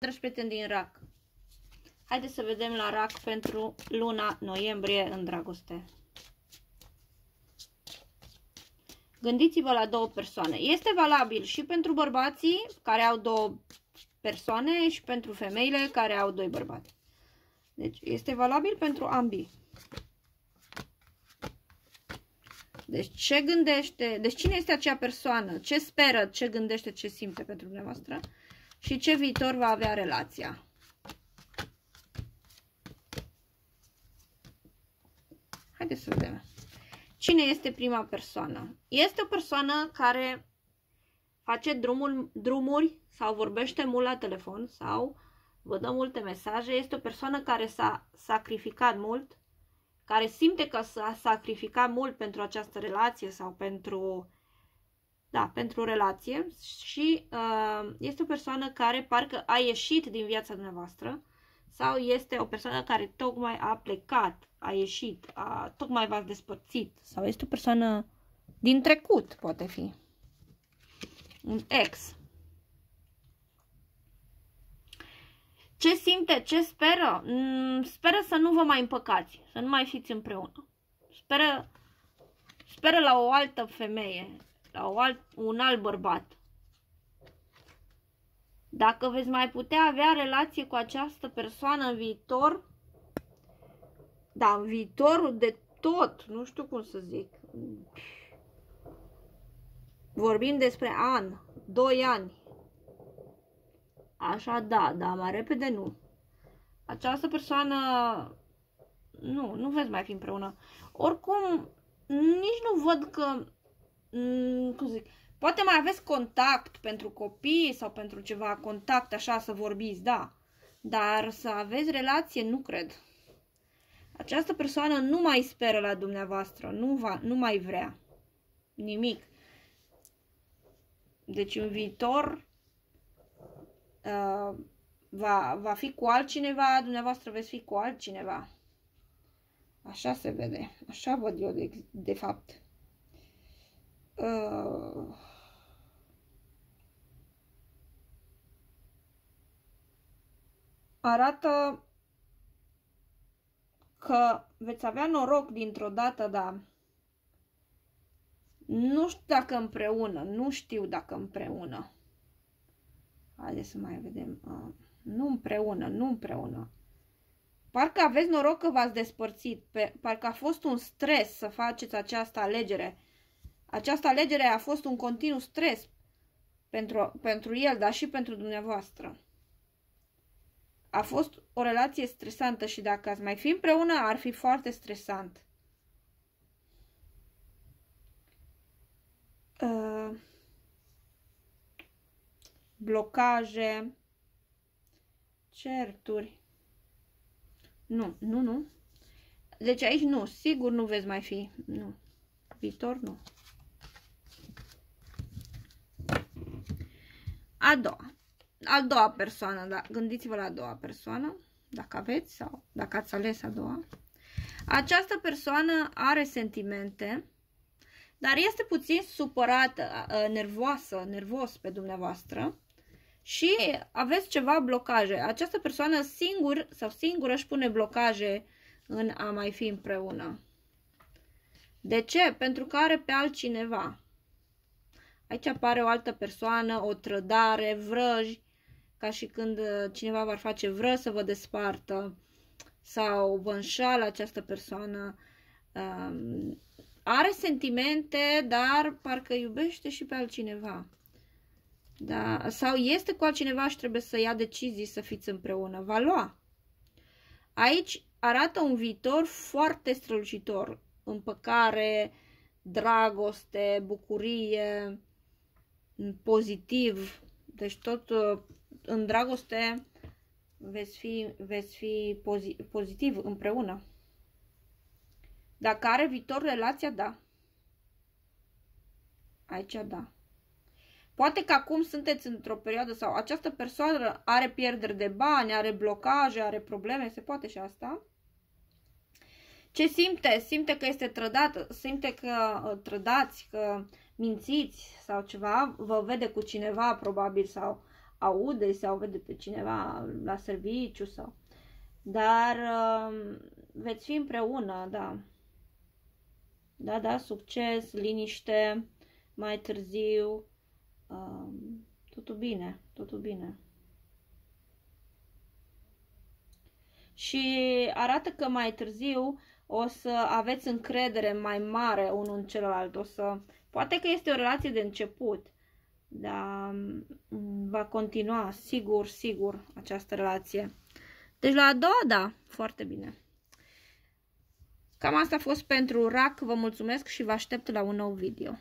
Dragi prieteni din RAC, haideți să vedem la RAC pentru luna noiembrie în dragoste. Gândiți-vă la două persoane. Este valabil și pentru bărbații care au două persoane și pentru femeile care au doi bărbați. Deci este valabil pentru ambii. Deci ce gândește, deci cine este acea persoană, ce speră, ce gândește, ce simte pentru dumneavoastră și ce viitor va avea relația. Haideți să vedem. Cine este prima persoană? Este o persoană care face drumul, drumuri sau vorbește mult la telefon sau vă dă multe mesaje. Este o persoană care s-a sacrificat mult, care simte că s-a sacrificat mult pentru această relație sau pentru da, pentru relație și uh, este o persoană care parcă a ieșit din viața dumneavoastră sau este o persoană care tocmai a plecat, a ieșit, a, tocmai v-ați despărțit sau este o persoană din trecut, poate fi. Un ex. Ce simte? Ce speră? Mm, speră să nu vă mai împăcați, să nu mai fiți împreună. Speră, speră la o altă femeie la o alt, un alt bărbat. Dacă veți mai putea avea relație cu această persoană în viitor, da, în viitorul de tot, nu știu cum să zic. Vorbim despre an, doi ani. Așa da, dar mai repede nu. Această persoană nu, nu veți mai fi împreună. Oricum, nici nu văd că Mm, cum zic, poate mai aveți contact pentru copii sau pentru ceva, contact așa să vorbiți, da. Dar să aveți relație, nu cred. Această persoană nu mai speră la dumneavoastră, nu, va, nu mai vrea nimic. Deci în viitor uh, va, va fi cu altcineva, dumneavoastră veți fi cu altcineva. Așa se vede, așa văd eu de, de fapt. Uh, arată că veți avea noroc dintr-o dată, dar nu știu dacă împreună, nu știu dacă împreună. Haideți să mai vedem. Uh, nu împreună, nu împreună. Parcă aveți noroc că v-ați despărțit, parcă a fost un stres să faceți această alegere această alegere a fost un continuu stres pentru, pentru el, dar și pentru dumneavoastră. A fost o relație stresantă și dacă ați mai fi împreună, ar fi foarte stresant. Uh, blocaje, certuri. Nu, nu, nu. Deci aici nu, sigur nu veți mai fi. Nu. Viitor nu. A doua. A doua persoană, da, gândiți-vă la a doua persoană, dacă aveți sau dacă ați ales a doua. Această persoană are sentimente, dar este puțin supărată, nervoasă, nervos pe dumneavoastră și aveți ceva blocaje. Această persoană singur sau singură își pune blocaje în a mai fi împreună. De ce? Pentru că are pe altcineva. Aici apare o altă persoană, o trădare, vrăji, ca și când uh, cineva v-ar face vră să vă despartă sau vă înșală această persoană. Um, are sentimente, dar parcă iubește și pe altcineva. Da? Sau este cu altcineva și trebuie să ia decizii să fiți împreună. Va lua. Aici arată un viitor foarte strălucitor. Împăcare, dragoste, bucurie, pozitiv. Deci tot uh, în dragoste veți fi, veți fi pozi, pozitiv împreună. Dacă are viitor relația, da. Aici da. Poate că acum sunteți într-o perioadă sau această persoană are pierderi de bani, are blocaje, are probleme, se poate și asta. Ce simte? Simte că este trădată, simte că uh, trădați, că mințiți sau ceva, vă vede cu cineva probabil sau aude sau vede pe cineva la serviciu sau... Dar uh, veți fi împreună, da. Da, da, succes, liniște, mai târziu, uh, totul bine, totul bine. Și arată că mai târziu o să aveți încredere mai mare unul în celălalt. O să... Poate că este o relație de început, dar mm, va continua, sigur, sigur, această relație. Deci la a doua, da, foarte bine. Cam asta a fost pentru RAC, vă mulțumesc și vă aștept la un nou video.